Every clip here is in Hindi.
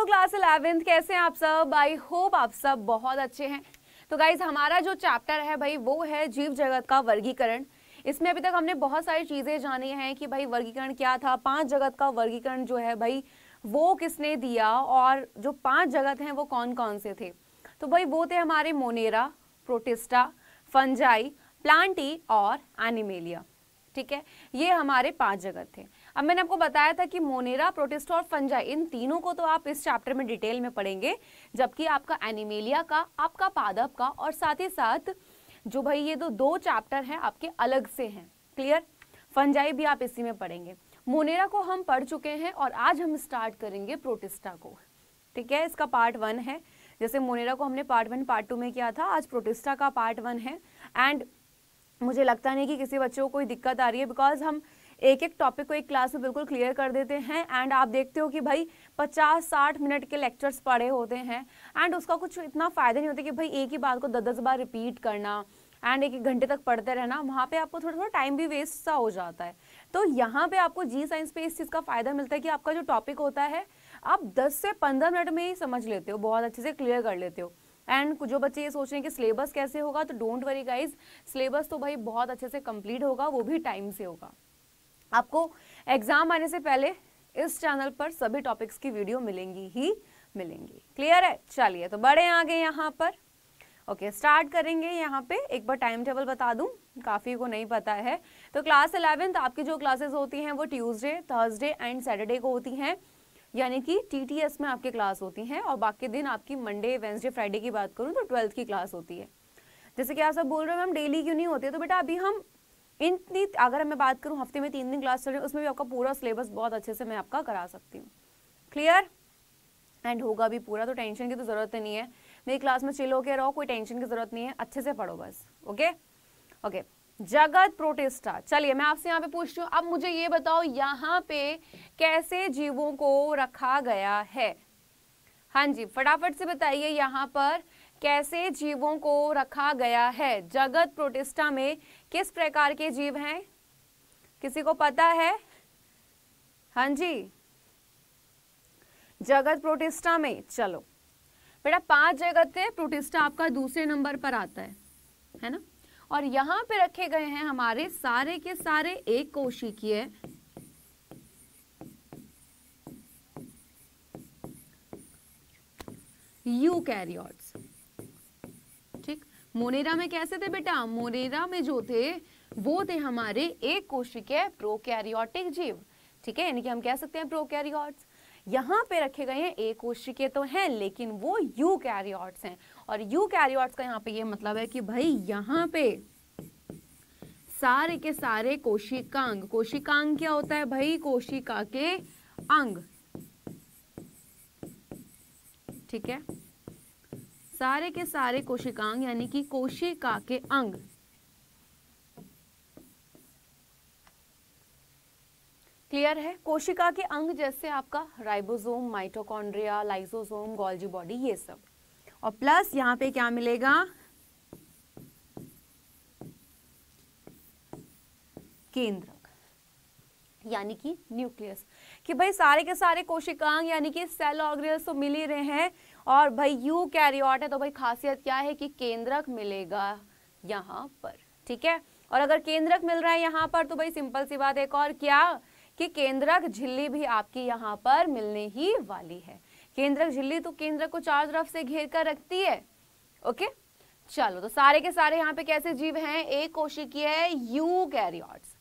हेलो क्लास इलेवेंथ कैसे हैं आप सब आई होप आप सब बहुत अच्छे हैं तो गाइज हमारा जो चैप्टर है भाई वो है जीव जगत का वर्गीकरण इसमें अभी तक हमने बहुत सारी चीज़ें जानी हैं कि भाई वर्गीकरण क्या था पांच जगत का वर्गीकरण जो है भाई वो किसने दिया और जो पांच जगत हैं वो कौन कौन से थे तो भाई वो थे हमारे मोनेरा प्रोटिस्टा फंजाई प्लांटी और एनिमेलिया ठीक है ये हमारे पाँच जगत थे अब मैंने आपको बताया था कि मोनेरा प्रोटिस्ट और फंजा इन तीनों को तो आप इस चैप्टर में डिटेल में पढ़ेंगे जबकि आपका एनिमेलिया का आपका पादप का और साथ ही साथ जो भाई ये तो दो चैप्टर हैं आपके अलग से हैं क्लियर फंजाई भी आप इसी में पढ़ेंगे मोनेरा को हम पढ़ चुके हैं और आज हम स्टार्ट करेंगे प्रोटिस्टा को ठीक है इसका पार्ट वन है जैसे मोनेरा को हमने पार्ट वन पार्ट टू में किया था आज प्रोटिस्टा का पार्ट वन है एंड मुझे लगता नहीं कि किसी बच्चों को कोई दिक्कत आ रही है बिकॉज हम एक एक टॉपिक को एक क्लास में बिल्कुल क्लियर कर देते हैं एंड आप देखते हो कि भाई पचास साठ मिनट के लेक्चर्स पड़े होते हैं एंड उसका कुछ इतना फ़ायदा नहीं होता कि भाई एक ही बात को दस दस बार रिपीट करना एंड एक एक घंटे तक पढ़ते रहना वहाँ पे आपको थोड़ा थोड़ा टाइम भी वेस्ट सा हो जाता है तो यहाँ पे आपको जी साइंस पे इस चीज़ का फ़ायदा मिलता है कि आपका जो टॉपिक होता है आप 10 से 15 मिनट में ही समझ लेते हो बहुत अच्छे से क्लियर कर लेते हो एंड जो बच्चे ये सोच रहे हैं कि सिलेबस कैसे होगा तो डोंट वरी गाइज सिलेबस तो भाई बहुत अच्छे से कम्प्लीट होगा वो भी टाइम से होगा आपको एग्जाम आने से पहले इस चैनल पर सभी टॉपिक्स की वीडियो मिलेंगी ही मिलेंगी क्लियर है चलिए तो बड़े आगे यहाँ पर ओके okay, स्टार्ट करेंगे यहाँ पे एक बार टाइम टेबल बता दूँ काफ़ी को नहीं पता है तो क्लास इलेवेंथ आपकी जो क्लासेस होती हैं वो ट्यूसडे थर्सडे एंड सैटरडे को होती हैं यानी कि टीटीएस में आपके क्लास होती हैं और बाकी दिन आपकी मंडे वेंसडे फ्राइडे की बात करूँ तो ट्वेल्थ की क्लास होती है जैसे कि आप सब बोल रहे हो मैम डेली क्यों नहीं होती है तो बेटा अभी हम इतनी अगर मैं बात करूँ हफ्ते में तीन दिन क्लास चल रही है उसमें भी आपका पूरा सिलेबस बहुत अच्छे से मैं आपका करा सकती हूँ क्लियर एंड होगा भी पूरा तो टेंशन की तो ज़रूरत नहीं है मेरी क्लास में चिल होकर रहो कोई टेंशन की ज़रूरत नहीं है अच्छे से पढ़ो बस ओके ओके जगत प्रोटेस्टा चलिए मैं आपसे यहाँ पे पूछ रही हूँ अब मुझे ये बताओ यहाँ पे कैसे जीवों को रखा गया है हाँ जी फटाफट से बताइए यहाँ पर कैसे जीवों को रखा गया है जगत प्रोटिस्टा में किस प्रकार के जीव हैं किसी को पता है हाँ जी जगत प्रोटिस्टा में चलो बेटा पांच जगत है प्रोटिस्टा आपका दूसरे नंबर पर आता है है ना और यहां पे रखे गए हैं हमारे सारे के सारे एक कोशिकीय कैरियोट मोनेरा में कैसे थे बेटा मोनेरा में जो थे वो थे हमारे एक कोशिकीय प्रोकैरियोटिक जीव ठीक है यानी कि हम कह सकते हैं प्रोकैरियोट्स यहाँ पे रखे गए हैं एक कोशिके तो हैं लेकिन वो यू कैरियोट्स हैं और यू कैरियोट्स का यहाँ पे ये मतलब है कि भाई यहाँ पे सारे के सारे कोशिकांग कोशिकांग क्या होता है भाई कोशिका के अंग ठीक है सारे के सारे कोशिकांग यानी कि कोशिका के अंग क्लियर है कोशिका के अंग जैसे आपका ribosome mitochondria lysosome Golgi body ये सब और प्लस यहां पे क्या मिलेगा केंद्र यानी कि न्यूक्लियस कि भाई सारे के सारे कोशिकांग यानी कि सेल ऑर्गेल्स तो मिल ही रहे हैं और भाई यू कैरियोट है तो भाई खासियत क्या है कि केंद्रक मिलेगा यहाँ पर ठीक है और अगर केंद्रक मिल रहा है यहाँ पर तो भाई सिंपल सी बात एक और क्या कि केंद्रक झिल्ली भी आपकी यहाँ पर मिलने ही वाली है केंद्रक झिल्ली तो केंद्रक को चार तरफ से घेर कर रखती है ओके चलो तो सारे के सारे यहाँ पे कैसे जीव हैं एक कोशिकीय है यू कैरियोट्स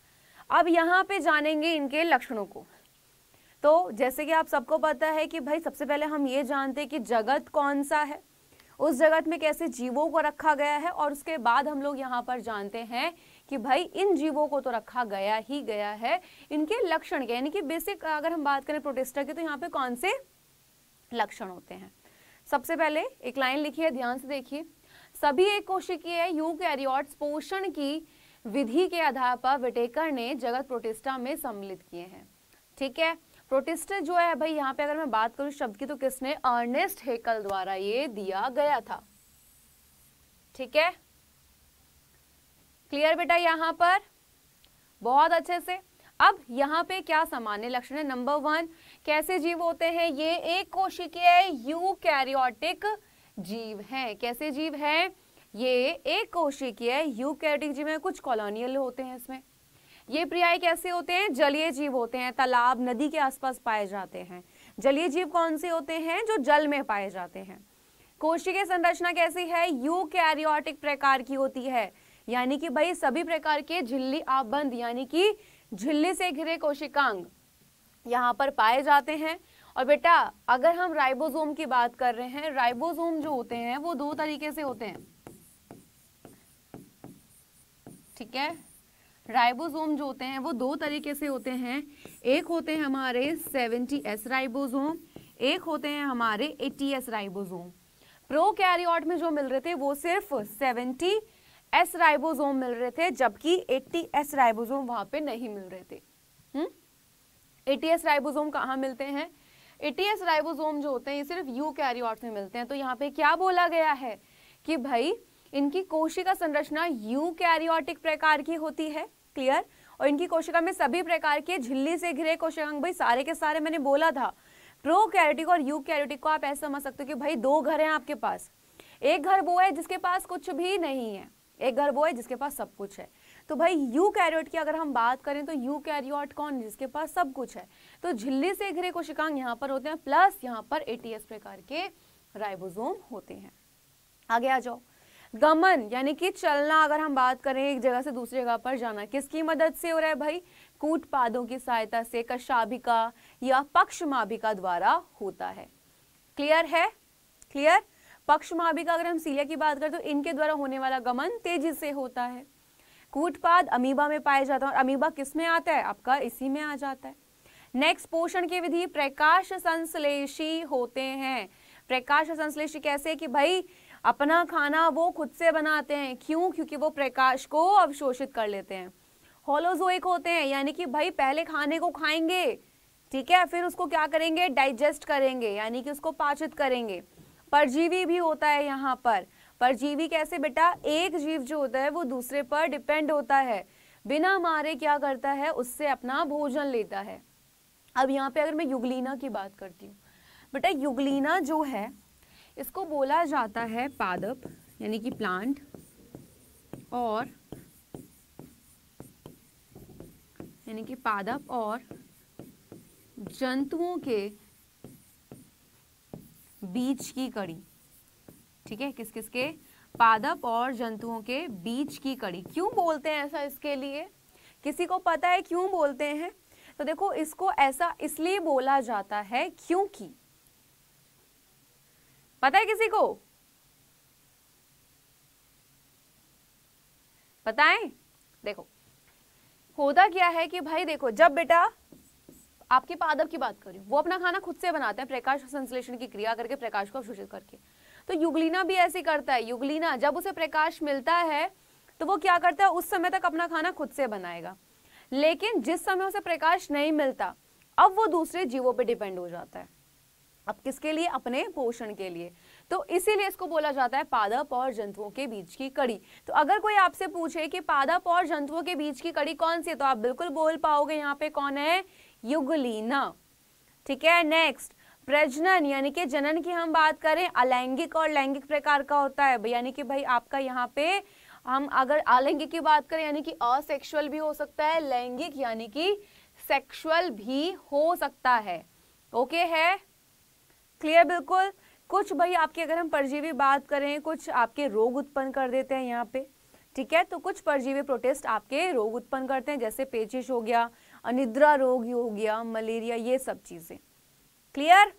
अब यहाँ पे जानेंगे इनके लक्षणों को तो जैसे कि आप सबको पता है कि भाई सबसे पहले हम ये जानते हैं कि जगत कौन सा है उस जगत में कैसे जीवों को रखा गया है और उसके बाद हम लोग यहाँ पर जानते हैं कि भाई इन जीवों को तो रखा गया ही गया है इनके लक्षण क्या यानी कि बेसिक अगर हम बात करें प्रोटेस्टर के तो यहाँ पे कौन से लक्षण होते हैं सबसे पहले एक लाइन लिखी है ध्यान से देखिए सभी एक कोशिकीय यूकैरियोट्स पोषण की विधि के आधार पर विटेकर ने जगत प्रोटिस्टा में सम्मिलित किए हैं ठीक है प्रोटिस्ट जो है भाई यहाँ पे अगर मैं बात करूं शब्द की तो किसने अर्नेस्ट हेकल द्वारा ये दिया गया था ठीक है क्लियर बेटा यहाँ पर बहुत अच्छे से अब यहाँ पे क्या सामान्य लक्षण है नंबर वन कैसे जीव होते हैं ये एक कोशिकीय कैरियोटिक जीव है कैसे जीव है ये एक कोशिकीय जीव में कुछ कॉलोनियल होते हैं इसमें ये प्रियाय कैसे होते हैं जलीय जीव होते हैं तालाब नदी के आसपास पाए जाते हैं जलीय जीव कौन से होते हैं जो जल में पाए जाते हैं कोशिकीय संरचना कैसी है यूकैरियोटिक प्रकार की होती है यानी कि भाई सभी प्रकार के झिल्ली आबंद यानी कि झिल्ली से घिरे कोशिकांग यहाँ पर पाए जाते हैं और बेटा अगर हम राइबोसोम की बात कर रहे हैं राइबोसोम जो होते हैं वो दो तरीके से होते हैं ठीक है राइबोसोम जो होते हैं वो दो तरीके से होते हैं एक होते हैं हमारे सेवेंटी एस राइबोसोम एक होते हैं हमारे eighty S ribosome prokaryote में जो मिल रहे थे वो सिर्फ सेवेंटी एस राइबोसोम मिल रहे थे जबकि एट्टी एस राइबोसोम वहाँ पे नहीं मिल रहे थे एटी एस राइबोसोम कहाँ मिलते हैं एटी एस राइबोसोम जो होते हैं ये सिर्फ यू कैरियॉट में मिलते हैं तो यहाँ पे क्या बोला गया है कि भाई इनकी कोशिका संरचना यू कैरियोटिक प्रकार की होती है क्लियर और इनकी कोशिका में सभी प्रकार के झिल्ली से घिरे कोशिकांग भाई सारे के सारे मैंने बोला था प्रो और यू को आप ऐसे समझ सकते हो कि भाई दो घर हैं आपके पास एक घर वो है जिसके पास कुछ भी नहीं है एक घर वो है जिसके पास सब कुछ है तो भाई यू कैरियोट की अगर हम बात करें तो यू कैरियोट कौन जिसके पास सब कुछ है तो झिल्ली से घिरे कोशिकांग यहाँ पर होते हैं प्लस यहाँ पर एटीएस प्रकार के राइबोसोम होते हैं आगे आ जाओ गमन यानी कि चलना अगर हम बात करें एक जगह से दूसरी जगह पर जाना किसकी मदद से हो रहा है भाई कूट पादों की सहायता से कशाभिका या पक्षमाभिका द्वारा होता है क्लियर है क्लियर पक्षमाभिका अगर हम सीलिया की बात करें तो इनके द्वारा होने वाला गमन तेजी से होता है कूटपाद अमीबा में पाया जाता है और अमीबा किस में आता है आपका इसी में आ जाता है नेक्स्ट पोषण की विधि प्रकाश संश्लेषी होते हैं प्रकाश संश्लेषी कैसे कि भाई अपना खाना वो खुद से बनाते हैं क्यों क्योंकि वो प्रकाश को अवशोषित कर लेते हैं होलोजोइक होते हैं यानी कि भाई पहले खाने को खाएंगे ठीक है फिर उसको क्या करेंगे डाइजेस्ट करेंगे यानी कि उसको पाचित करेंगे परजीवी भी होता है यहाँ पर परजीवी कैसे बेटा एक जीव जो होता है वो दूसरे पर डिपेंड होता है बिना मारे क्या करता है उससे अपना भोजन लेता है अब यहाँ पे अगर मैं युगलीना की बात करती हूँ बेटा युगलीना जो है इसको बोला जाता है पादप यानी कि प्लांट और यानी कि पादप और जंतुओं के बीज की कड़ी ठीक है किस किस के पादप और जंतुओं के बीज की कड़ी क्यों बोलते हैं ऐसा इसके लिए किसी को पता है क्यों बोलते हैं तो देखो इसको ऐसा इसलिए बोला जाता है क्योंकि पता है किसी को पता है देखो होता क्या है कि भाई देखो जब बेटा आपके पादप की बात करूँ वो अपना खाना खुद से बनाते हैं प्रकाश संश्लेषण की क्रिया करके प्रकाश को अवशोषित करके तो युगलीना भी ऐसे करता है युगलीना जब उसे प्रकाश मिलता है तो वो क्या करता है उस समय तक अपना खाना खुद से बनाएगा लेकिन जिस समय उसे प्रकाश नहीं मिलता अब वो दूसरे जीवों पे डिपेंड हो जाता है अब किसके लिए अपने पोषण के लिए तो इसीलिए इसको बोला जाता है पादप और जंतुओं के बीच की कड़ी तो अगर कोई आपसे पूछे कि पादप और जंतुओं के बीच की कड़ी कौन सी है तो आप बिल्कुल बोल पाओगे यहाँ पे कौन है युगलीना ठीक है नेक्स्ट प्रजनन यानी कि जनन की हम बात करें अलैंगिक और लैंगिक प्रकार का होता है यानी कि भाई आपका यहाँ पे हम अगर अलैंगिक की बात करें यानी कि असेक्सुअल भी हो सकता है लैंगिक यानी कि सेक्सुअल भी हो सकता है ओके है क्लियर बिल्कुल कुछ भाई आपकी अगर हम परजीवी बात करें कुछ आपके रोग उत्पन्न कर देते हैं यहाँ पे ठीक है तो कुछ परजीवी प्रोटेस्ट आपके रोग उत्पन्न करते हैं जैसे पेचिश हो गया अनिद्रा रोग हो गया मलेरिया ये सब चीज़ें क्लियर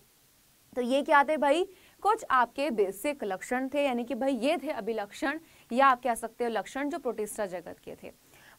तो ये क्या थे भाई कुछ आपके बेसिक लक्षण थे यानी कि भाई ये थे अभिलक्षण या आप कह सकते हो लक्षण जो प्रोटेस्टा जगत के थे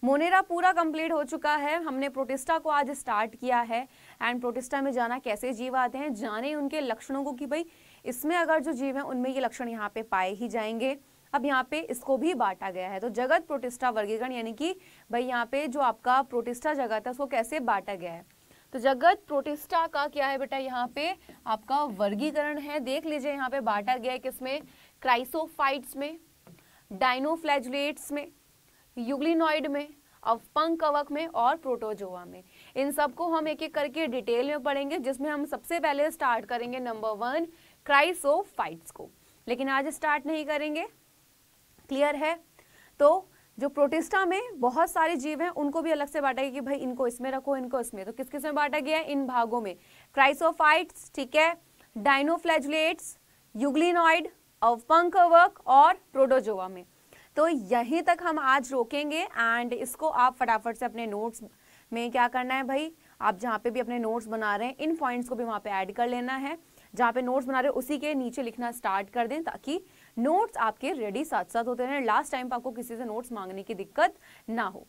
मोनेरा पूरा कंप्लीट हो चुका है हमने प्रोटेस्टा को आज स्टार्ट किया है एंड प्रोटेस्टा में जाना कैसे जीव आते हैं जाने उनके लक्षणों को कि भाई इसमें अगर जो जीव है उनमें ये लक्षण यहाँ पे पाए ही जाएंगे अब यहाँ पे इसको भी बांटा गया है तो जगत प्रोटेस्टा वर्गीकरण यानी कि भाई यहाँ पे जो आपका प्रोटेस्टा जगत है उसको कैसे बांटा गया है तो जगत प्रोटेस्टा का क्या है बेटा यहाँ पे आपका वर्गीकरण है देख लीजिए यहाँ पे बांटा गया है किसमें क्राइसोफाइट्स में डाइनोफ्लैजुलेट्स में यूग्लिनॉइड में अवपंग कवक में और प्रोटोजोआ में इन सबको हम एक एक करके डिटेल में पढ़ेंगे जिसमें हम सबसे पहले स्टार्ट करेंगे नंबर वन क्राइसोफाइट्स को लेकिन आज स्टार्ट नहीं करेंगे क्लियर है तो जो प्रोटिस्टा में बहुत सारे जीव हैं उनको भी अलग से बांटा गया कि भाई इनको इसमें रखो इनको इसमें तो किस किस में बांटा गया है इन भागों में क्राइसोफाइट्स ठीक है डाइनोफ्लेजुलेट्स यूग्लिनॉइड अवपंकवक और प्रोडोजोवा में तो यहीं तक हम आज रोकेंगे एंड इसको आप फटाफट से अपने नोट्स में क्या करना है भाई आप जहाँ पे भी अपने नोट्स बना रहे हैं इन पॉइंट्स को भी वहाँ पे ऐड कर लेना है जहाँ पे नोट्स बना रहे हैं उसी के नीचे लिखना स्टार्ट कर दें ताकि नोट्स आपके रेडी साथ साथ होते रहें लास्ट टाइम पर आपको किसी से नोट्स मांगने की दिक्कत ना हो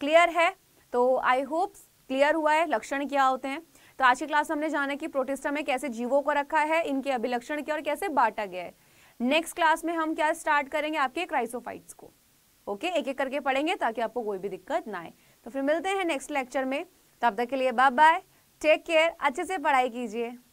क्लियर है तो आई होप क्लियर हुआ है लक्षण क्या होते हैं तो आज की क्लास हमने जाना कि प्रोटिस्टा में कैसे जीवों को रखा है इनके अभिलक्षण क्या और कैसे बांटा गया है नेक्स्ट क्लास में हम क्या स्टार्ट करेंगे आपके क्राइसोफाइट्स को ओके एक एक करके पढ़ेंगे ताकि आपको कोई भी दिक्कत ना आए तो फिर मिलते हैं नेक्स्ट लेक्चर में तब तक के लिए बाय बाय टेक केयर अच्छे से पढ़ाई कीजिए